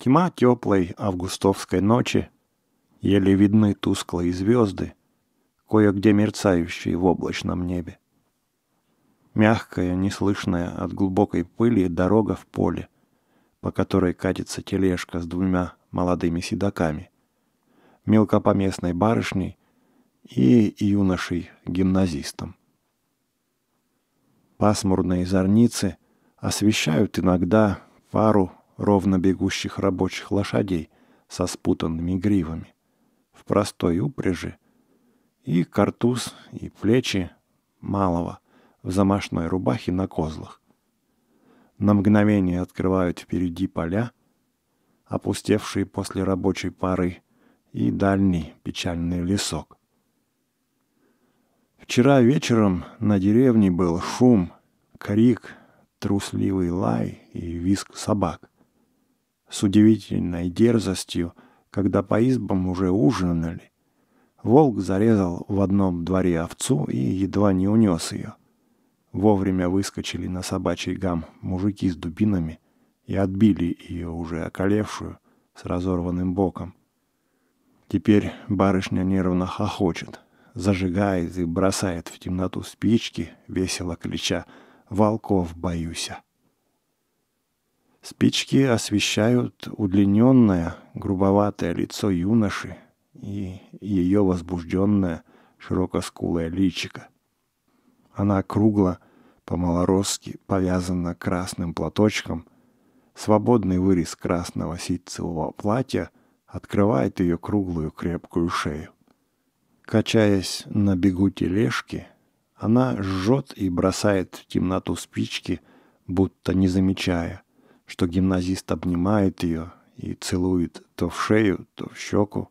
Тьма теплой августовской ночи, еле видны тусклые звезды, кое-где мерцающие в облачном небе. Мягкая, неслышная от глубокой пыли дорога в поле, по которой катится тележка с двумя молодыми седаками, мелкопоместной барышней и юношей-гимназистом. Пасмурные зорницы освещают иногда пару ровно бегущих рабочих лошадей со спутанными гривами, в простой упряжи, и картуз, и плечи малого в замашной рубахе на козлах. На мгновение открывают впереди поля, опустевшие после рабочей пары, и дальний печальный лесок. Вчера вечером на деревне был шум, крик, трусливый лай и визг собак с удивительной дерзостью, когда по избам уже ужинали. Волк зарезал в одном дворе овцу и едва не унес ее. Вовремя выскочили на собачий гам мужики с дубинами и отбили ее уже околевшую с разорванным боком. Теперь барышня нервно хохочет, зажигает и бросает в темноту спички, весело крича «Волков боюся!» Спички освещают удлиненное, грубоватое лицо юноши и ее возбужденное, широкоскулое личико. Она кругло, по-малоросски повязана красным платочком. Свободный вырез красного ситцевого платья открывает ее круглую крепкую шею. Качаясь на бегу тележки, она жжет и бросает в темноту спички, будто не замечая – что гимназист обнимает ее и целует то в шею, то в щеку,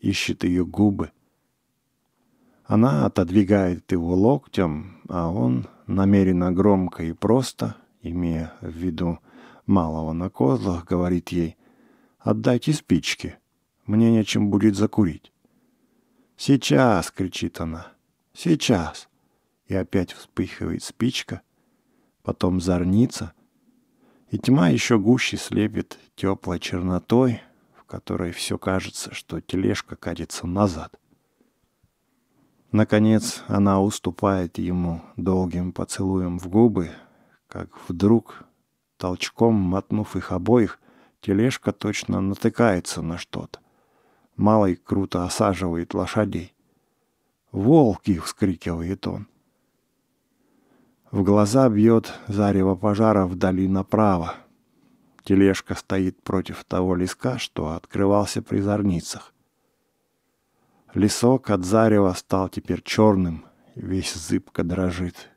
ищет ее губы. Она отодвигает его локтем, а он намеренно громко и просто, имея в виду малого на козлах, говорит ей «Отдайте спички, мне нечем будет закурить». «Сейчас!» — кричит она. «Сейчас!» И опять вспыхивает спичка, потом зарница. И тьма еще гуще слепит теплой чернотой, в которой все кажется, что тележка катится назад. Наконец она уступает ему долгим поцелуем в губы, как вдруг, толчком мотнув их обоих, тележка точно натыкается на что-то. Малый круто осаживает лошадей. «Волки!» — вскрикивает он. В глаза бьет зарево пожара вдали направо. Тележка стоит против того леска, что открывался при зорницах. Лесок от зарева стал теперь черным, весь зыбко дрожит,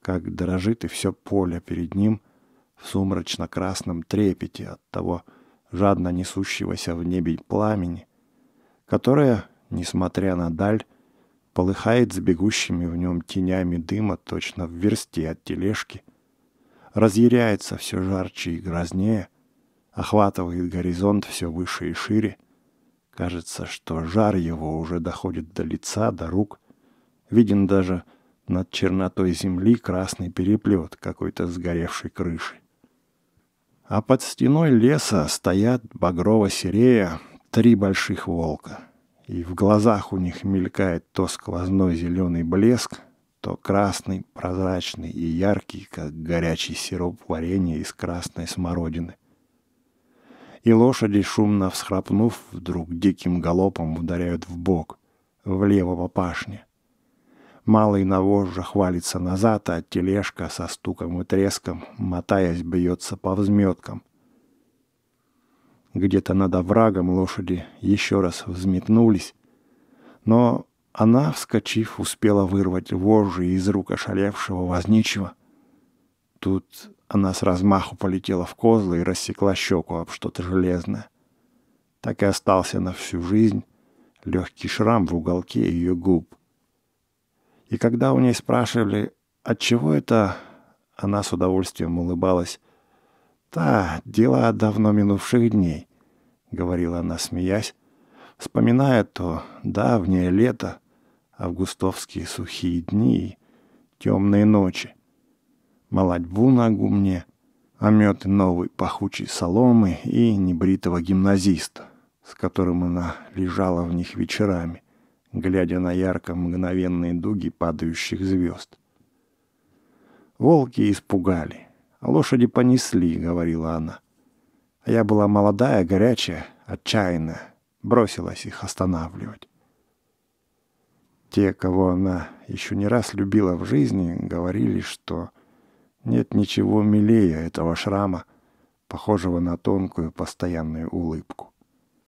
как дрожит и все поле перед ним в сумрачно-красном трепете от того жадно несущегося в небе пламени, которое, несмотря на даль, полыхает с бегущими в нем тенями дыма точно в версте от тележки, разъяряется все жарче и грознее, охватывает горизонт все выше и шире. Кажется, что жар его уже доходит до лица, до рук. Виден даже над чернотой земли красный переплет какой-то сгоревшей крыши. А под стеной леса стоят багрово-серея три больших волка и в глазах у них мелькает то сквозной зеленый блеск, то красный, прозрачный и яркий, как горячий сироп варенья из красной смородины. И лошади, шумно всхрапнув, вдруг диким галопом ударяют в бок, влево по пашне. Малый на вожжа хвалится назад, а тележка со стуком и треском, мотаясь, бьется по взметкам — где-то над оврагом лошади еще раз взметнулись, но она, вскочив, успела вырвать вожжи из рук ошалевшего возничего. Тут она с размаху полетела в козлы и рассекла щеку об что-то железное. Так и остался на всю жизнь легкий шрам в уголке ее губ. И когда у ней спрашивали, от чего это, она с удовольствием улыбалась. Да, дела давно минувших дней говорила она, смеясь, вспоминая то давнее лето, августовские сухие дни и темные ночи. Молодьбу на гумне, ометы новый, пахучей соломы и небритого гимназиста, с которым она лежала в них вечерами, глядя на ярко-мгновенные дуги падающих звезд. Волки испугали, а лошади понесли, говорила она. Я была молодая, горячая, отчаянная. Бросилась их останавливать. Те, кого она еще не раз любила в жизни, говорили, что нет ничего милее этого шрама, похожего на тонкую постоянную улыбку.